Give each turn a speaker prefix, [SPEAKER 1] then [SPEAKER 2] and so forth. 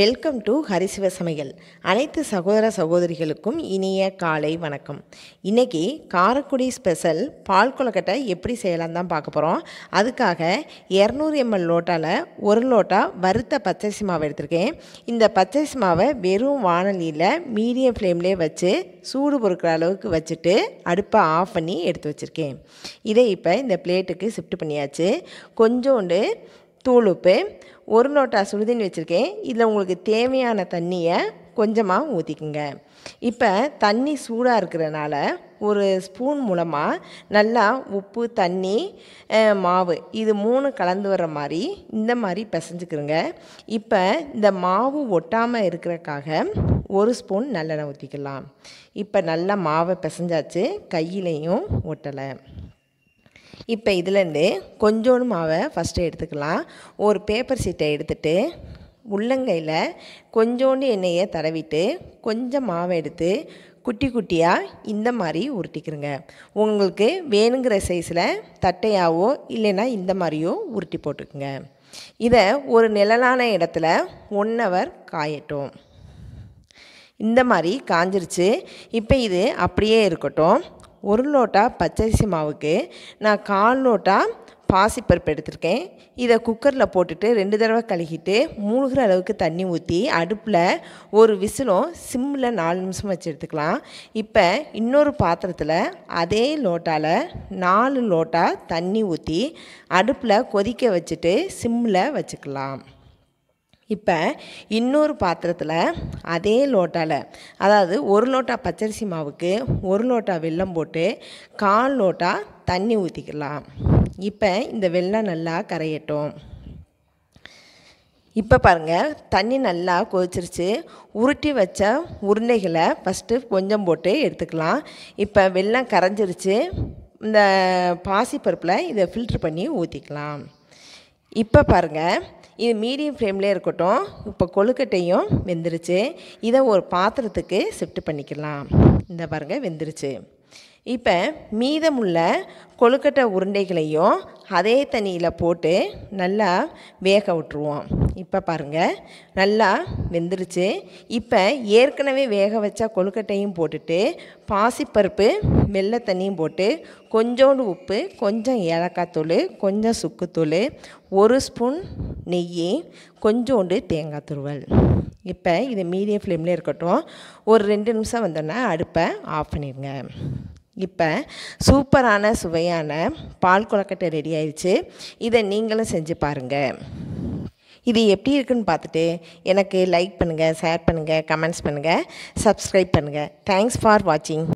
[SPEAKER 1] welcome to ஹரிசிவ சமையல் அனைத்து சகோதர சகோதரிகளுக்கும் இனிய காலை வணக்கம் இன்றைக்கி காரக்குடி ஸ்பெஷல் பால் கொலக்கட்டை எப்படி செய்யலாம் தான் பார்க்க போகிறோம் அதுக்காக இரநூறு எம்எல் லோட்டாவில் ஒரு லோட்டா வறுத்த பச்சரிசி மாவு எடுத்திருக்கேன் இந்த பச்சரிசி மாவை வெறும் வானொலியில் மீடியம் ஃப்ளேம்லேயே வச்சு சூடு பொறுக்கிற அளவுக்கு வச்சுட்டு அடுப்பை ஆஃப் பண்ணி எடுத்து வச்சுருக்கேன் இதை இப்போ இந்த பிளேட்டுக்கு ஷிஃப்ட் பண்ணியாச்சு கொஞ்சோண்டு தூள் உப்பு ஒரு நோட்டா சுடுதண்ணி வச்சுருக்கேன் இதில் உங்களுக்கு தேவையான தண்ணியை கொஞ்சமாக ஊற்றிக்குங்க இப்போ தண்ணி சூடாக இருக்கிறனால ஒரு ஸ்பூன் மூலமாக நல்லா உப்பு தண்ணி மாவு இது மூணு கலந்து வர்ற மாதிரி இந்த மாதிரி பிசைஞ்சுக்கிறோங்க இப்போ இந்த மாவு ஒட்டாமல் இருக்கிறக்காக ஒரு ஸ்பூன் நல்லெண்ணெய் ஊற்றிக்கலாம் இப்போ நல்லா மாவை பிசைஞ்சாச்சு கையிலையும் ஒட்டலை இப்போ இதுலேருந்து கொஞ்சோண்டு மாவை ஃபஸ்ட்டு எடுத்துக்கலாம் ஒரு பேப்பர் சீட்டை எடுத்துகிட்டு உள்ளங்கையில் கொஞ்சோண்டு எண்ணெயை தடவிட்டு கொஞ்சம் மாவை எடுத்து குட்டி குட்டியாக இந்த மாதிரி உருட்டிக்கிறங்க உங்களுக்கு வேணுங்கிற சைஸில் தட்டையாகவோ இல்லைன்னா இந்த மாதிரியோ உருட்டி போட்டுக்குங்க இதை ஒரு நிழலான இடத்துல ஒன் ஹவர் காயட்டும் இந்த மாதிரி காஞ்சிருச்சு இப்போ இது அப்படியே இருக்கட்டும் ஒரு லோட்டா பச்சரிசி மாவுக்கு நான் கால் லோட்டா பாசிப்பருப்பு எடுத்திருக்கேன் இதை குக்கரில் போட்டுட்டு ரெண்டு தடவை கழுகிட்டு மூழ்கிற அளவுக்கு தண்ணி ஊற்றி அடுப்பில் ஒரு விசிலும் சிம்மில் நாலு நிமிஷம் வச்சு எடுத்துக்கலாம் இப்போ இன்னொரு பாத்திரத்தில் அதே லோட்டாவில் நாலு லோட்டா தண்ணி ஊற்றி அடுப்பில் கொதிக்க வச்சுட்டு சிம்மில் வச்சுக்கலாம் இப்போ இன்னொரு பாத்திரத்தில் அதே லோட்டாவில் அதாவது ஒரு லோட்டா பச்சரிசி மாவுக்கு ஒரு லோட்டா வெல்லம் போட்டு கால் லோட்டா தண்ணி ஊற்றிக்கலாம் இப்போ இந்த வெள்ளம் நல்லா கரையட்டும் இப்போ பாருங்கள் தண்ணி நல்லா கொதிச்சிருச்சு உருட்டி வச்ச உருண்டைகளை ஃபஸ்ட்டு கொஞ்சம் போட்டு எடுத்துக்கலாம் இப்போ வெள்ளம் கரைஞ்சிருச்சு இந்த பாசிப்பருப்பில் இதை ஃபில்ட்ரு பண்ணி ஊற்றிக்கலாம் இப்போ பாருங்கள் இது மீடியம் ஃப்ளேம்லேயே இருக்கட்டும் இப்போ கொழுக்கட்டையும் வெந்துருச்சு இதை ஒரு பாத்திரத்துக்கு ஷிஃப்ட் பண்ணிக்கலாம் இந்த பாருங்கள் வெந்துருச்சு இப்போ மீதமுள்ள கொழுக்கட்டை உருண்டைகளையும் அதே தண்ணியில் போட்டு நல்லா வேக விட்டுருவோம் இப்போ பாருங்கள் நல்லா வெந்துருச்சு இப்போ ஏற்கனவே வேக வச்ச கொழுக்கட்டையும் போட்டுட்டு பாசிப்பருப்பு வெள்ளை தண்ணியும் போட்டு கொஞ்சோண்டு உப்பு கொஞ்சம் ஏலக்காய் தூள் கொஞ்சம் சுக்குத்தூள் ஒரு ஸ்பூன் நெய் கொஞ்சோண்டு தேங்காய் துருவல் இப்போ இது மீடியம் ஃப்ளேம்லேயே இருக்கட்டும் ஒரு ரெண்டு நிமிஷம் வந்தோன்னா அடுப்பை ஆஃப் பண்ணிடுங்க இப்போ சூப்பரான சுவையான பால் கொழக்கட்டை ரெடி ஆயிடுச்சு இதை நீங்களும் செஞ்சு பாருங்கள் இது எப்படி இருக்குன்னு பார்த்துட்டு எனக்கு லைக் பண்ணுங்கள் ஷேர் பண்ணுங்கள் கமெண்ட்ஸ் பண்ணுங்கள் சப்ஸ்கிரைப் பண்ணுங்கள் தேங்க்ஸ் ஃபார் வாட்சிங்